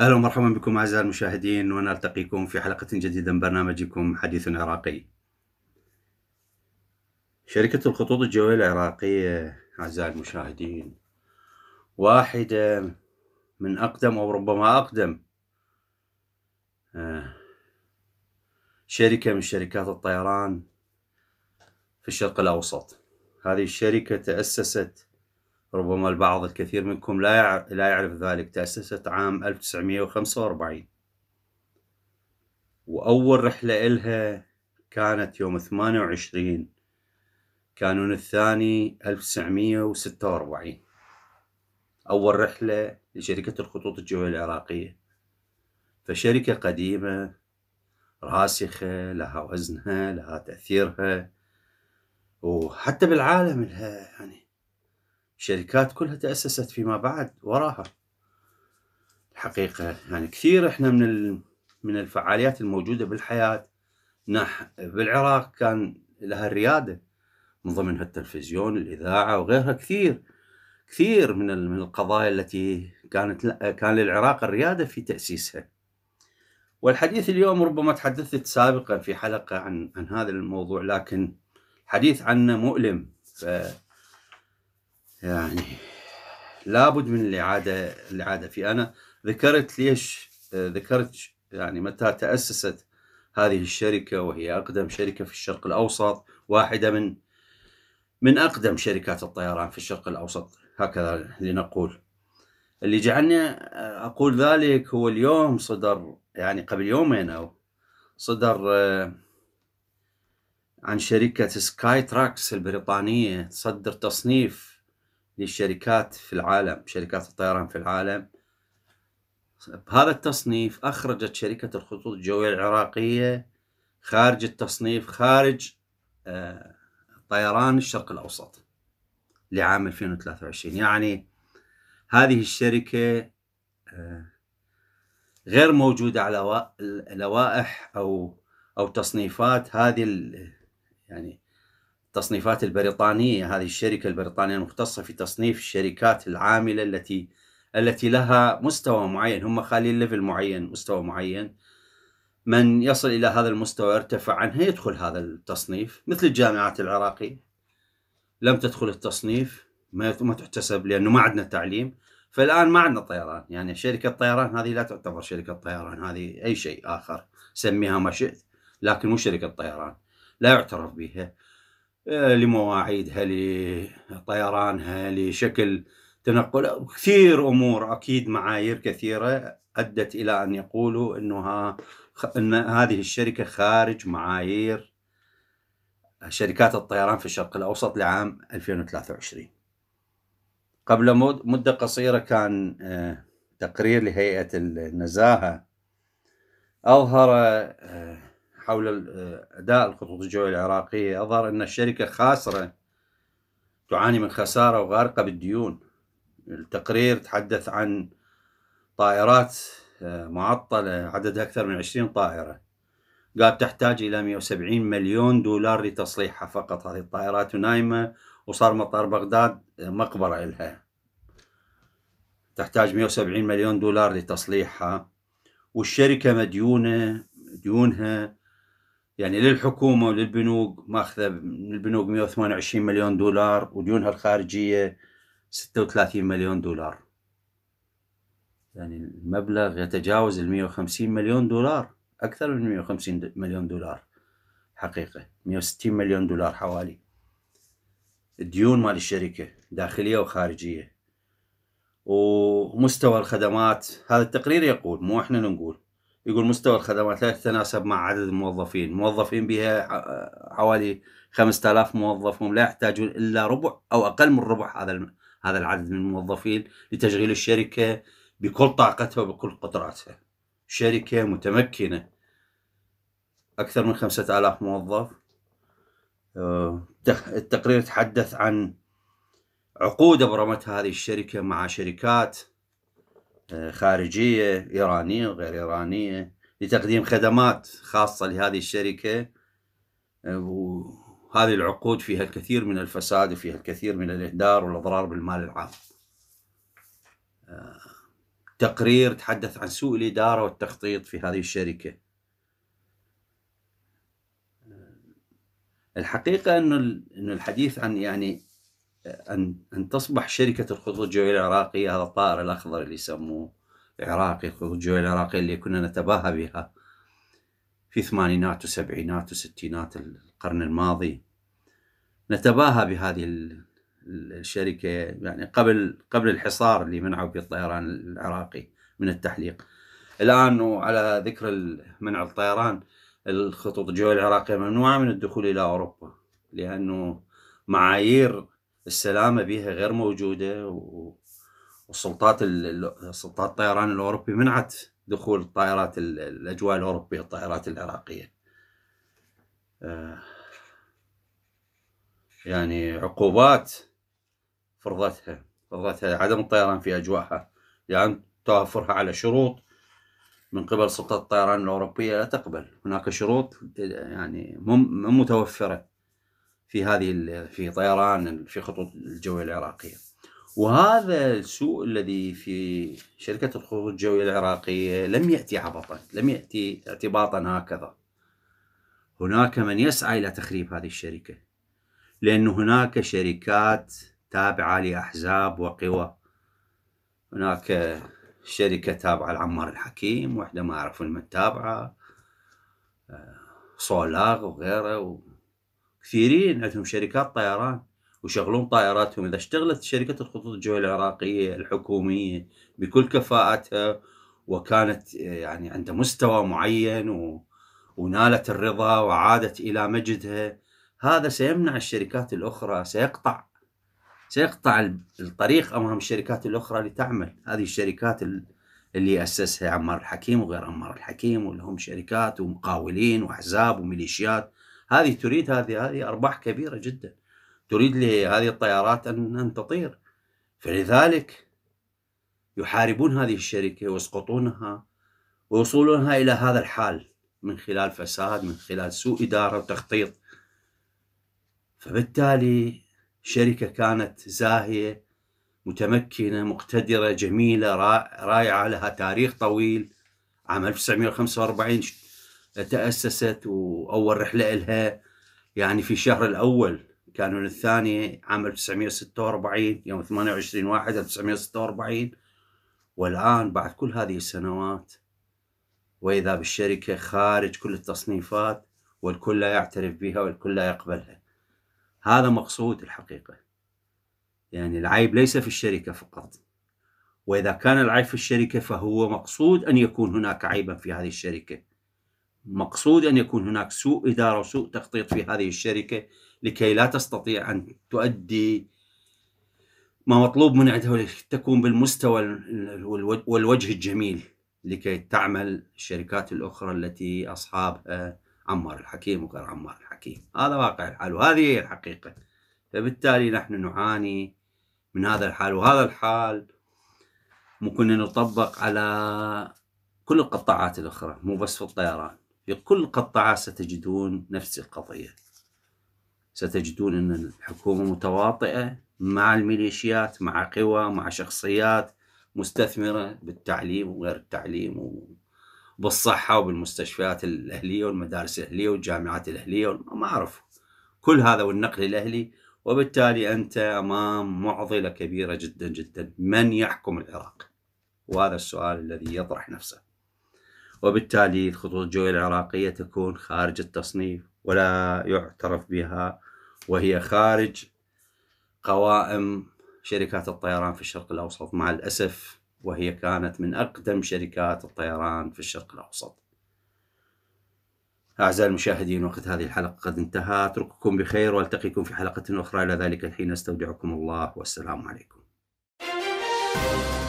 اهلا ومرحبا بكم اعزائي المشاهدين ونلتقيكم في حلقه جديده من برنامجكم حديث عراقي. شركه الخطوط الجويه العراقيه اعزائي المشاهدين واحده من أقدم أو ربما أقدم آه. شركة من شركات الطيران في الشرق الأوسط هذه الشركة تأسست ربما البعض الكثير منكم لا لا يعرف ذلك تأسست عام 1945 وأول رحلة إلها كانت يوم 28 كانون الثاني 1946 أول رحلة لشركة الخطوط الجوية العراقية فشركة قديمة راسخة لها وزنها لها تأثيرها وحتى بالعالم لها يعني شركات كلها تأسست فيما بعد وراها الحقيقة يعني كثير احنا من من الفعاليات الموجودة بالحياة نح... بالعراق كان لها الريادة من ضمنها التلفزيون الإذاعة وغيرها كثير كثير من القضايا التي كانت كان للعراق الرياده في تاسيسها. والحديث اليوم ربما تحدثت سابقا في حلقه عن عن هذا الموضوع لكن الحديث عنه مؤلم ف يعني لابد من الاعاده الاعاده فيه انا ذكرت ليش ذكرت يعني متى تاسست هذه الشركه وهي اقدم شركه في الشرق الاوسط واحده من من اقدم شركات الطيران في الشرق الاوسط هكذا لنقول اللي جعلني أقول ذلك هو اليوم صدر يعني قبل يومين أو صدر آه، عن شركة سكاي تراكس البريطانية تصدر تصنيف للشركات في العالم شركات الطيران في العالم بهذا التصنيف أخرجت شركة الخطوط الجوية العراقية خارج التصنيف خارج آه، طيران الشرق الأوسط لعام 2023 يعني هذه الشركة آه، غير موجودة على لوائح أو أو تصنيفات هذه يعني التصنيفات البريطانية هذه الشركة البريطانية المختصة في تصنيف الشركات العاملة التي التي لها مستوى معين هم خالين ليفل معين مستوى معين من يصل إلى هذا المستوى يرتفع عنها يدخل هذا التصنيف مثل الجامعات العراقية لم تدخل التصنيف ما تحتسب لانه ما عندنا تعليم فالان ما عندنا طيران يعني شركه طيران هذه لا تعتبر شركه طيران هذه اي شيء اخر سميها ما شئت لكن مو شركه طيران لا يعترف بها آه، لمواعيدها لطيرانها لشكل تنقل كثير امور اكيد معايير كثيره ادت الى ان يقولوا انها ان هذه الشركه خارج معايير شركات الطيران في الشرق الأوسط لعام 2023 قبل مدة قصيرة كان آه، تقرير لهيئة النزاهة أظهر آه، حول آه، أداء الخطوط الجوية العراقية أظهر أن الشركة خاسرة تعاني من خسارة وغارقة بالديون التقرير تحدث عن طائرات معطلة عددها أكثر من 20 طائرة قال تحتاج الى 170 مليون دولار لتصليحها فقط هذه الطائرات نايمه وصار مطار بغداد مقبره لها تحتاج 170 مليون دولار لتصليحها والشركه مديونه ديونها يعني للحكومه وللبنوك ماخذه من البنوك 128 مليون دولار وديونها الخارجيه 36 مليون دولار يعني المبلغ يتجاوز ال 150 مليون دولار أكثر من 150 مليون دولار حقيقة 160 مليون دولار حوالي ديون مال الشركة داخلية وخارجية ومستوى الخدمات هذا التقرير يقول مو احنا نقول يقول مستوى الخدمات لا يتناسب مع عدد الموظفين موظفين بها آه، حوالي 5000 موظف هم لا يحتاجون الا ربع او اقل من ربع هذا هذا العدد من الموظفين لتشغيل الشركه بكل طاقتها وبكل قدراتها شركه متمكنه أكثر من خمسة آلاف موظف آه، التقرير تحدث عن عقود أبرمتها هذه الشركة مع شركات آه، خارجية إيرانية وغير إيرانية لتقديم خدمات خاصة لهذه الشركة آه، وهذه العقود فيها الكثير من الفساد وفيها الكثير من الإهدار والأضرار بالمال العام تقرير تحدث عن سوء الإدارة والتخطيط في هذه الشركة الحقيقة أنه أنه الحديث عن يعني أن أن تصبح شركة الخطوط الجوية العراقية هذا الطائر الأخضر اللي يسموه العراقي الخطوط الجوية العراقية اللي كنا نتباهى بها في ثمانينات وسبعينات وستينات القرن الماضي نتباهى بهذه الشركة يعني قبل قبل الحصار اللي منعوا به الطيران العراقي من التحليق الآن وعلى ذكر منع الطيران الخطوط الجوية العراقية ممنوعة من الدخول إلى أوروبا لأنه معايير السلامة بها غير موجودة والسلطات سلطات الطيران الأوروبي منعت دخول الطائرات الأجواء الأوروبية الطائرات العراقية آه، يعني عقوبات فرضتها فرضتها عدم الطيران في أجواءها يعني توفرها على شروط من قبل سلطات الطيران الأوروبية لا تقبل هناك شروط يعني مو متوفرة في هذه في طيران في خطوط الجوية العراقية وهذا السوء الذي في شركة الخطوط الجوية العراقية لم يأتي عبطا لم يأتي اعتباطا هكذا هناك من يسعى إلى تخريب هذه الشركة لأن هناك شركات تابعة لأحزاب وقوى هناك شركة تابعة لعمار الحكيم وحدة ما أعرف من تابعة صولاغ آه، وغيره وكثيرين عندهم شركات طيران ويشغلون طائراتهم إذا اشتغلت شركة الخطوط الجوية العراقية الحكومية بكل كفاءتها وكانت آه، يعني عند مستوى معين و... ونالت الرضا وعادت إلى مجدها هذا سيمنع الشركات الأخرى سيقطع سيقطع الطريق امام الشركات الاخرى لتعمل هذه الشركات اللي اسسها عمار الحكيم وغير عمار الحكيم واللي هم شركات ومقاولين واحزاب وميليشيات هذه تريد هذه هذه ارباح كبيره جدا تريد لهذه الطيارات ان ان تطير فلذلك يحاربون هذه الشركه ويسقطونها ويوصلونها الى هذا الحال من خلال فساد من خلال سوء اداره وتخطيط فبالتالي شركة كانت زاهية متمكنة مقتدرة جميلة رائعة لها تاريخ طويل عام 1945 تأسست وأول رحلة إلها يعني في شهر الأول كانون الثاني عام 1946 يوم 28 واحد 1946 والآن بعد كل هذه السنوات وإذا بالشركة خارج كل التصنيفات والكل لا يعترف بها والكل لا يقبلها هذا مقصود الحقيقة يعني العيب ليس في الشركة فقط وإذا كان العيب في الشركة فهو مقصود أن يكون هناك عيبا في هذه الشركة مقصود أن يكون هناك سوء إدارة وسوء تخطيط في هذه الشركة لكي لا تستطيع أن تؤدي ما مطلوب من عندها تكون بالمستوى والوجه الجميل لكي تعمل الشركات الأخرى التي أصحابها عمار الحكيم وغير عمار الحكيم يحكي هذا واقع الحال وهذه هي الحقيقة فبالتالي نحن نعاني من هذا الحال وهذا الحال ممكن نطبق على كل القطاعات الأخرى مو بس في الطيران في كل قطاع ستجدون نفس القضية ستجدون أن الحكومة متواطئة مع الميليشيات مع قوى مع شخصيات مستثمرة بالتعليم وغير التعليم بالصحة وبالمستشفيات الأهلية والمدارس الأهلية والجامعات الأهلية ما أعرف كل هذا والنقل الأهلي وبالتالي أنت أمام معضلة كبيرة جدا جدا من يحكم العراق وهذا السؤال الذي يطرح نفسه وبالتالي الخطوط الجوية العراقية تكون خارج التصنيف ولا يعترف بها وهي خارج قوائم شركات الطيران في الشرق الأوسط مع الأسف وهي كانت من أقدم شركات الطيران في الشرق الأوسط أعزائي المشاهدين وقت هذه الحلقة قد انتهى أترككم بخير وألتقيكم في حلقة أخرى إلى ذلك الحين أستودعكم الله والسلام عليكم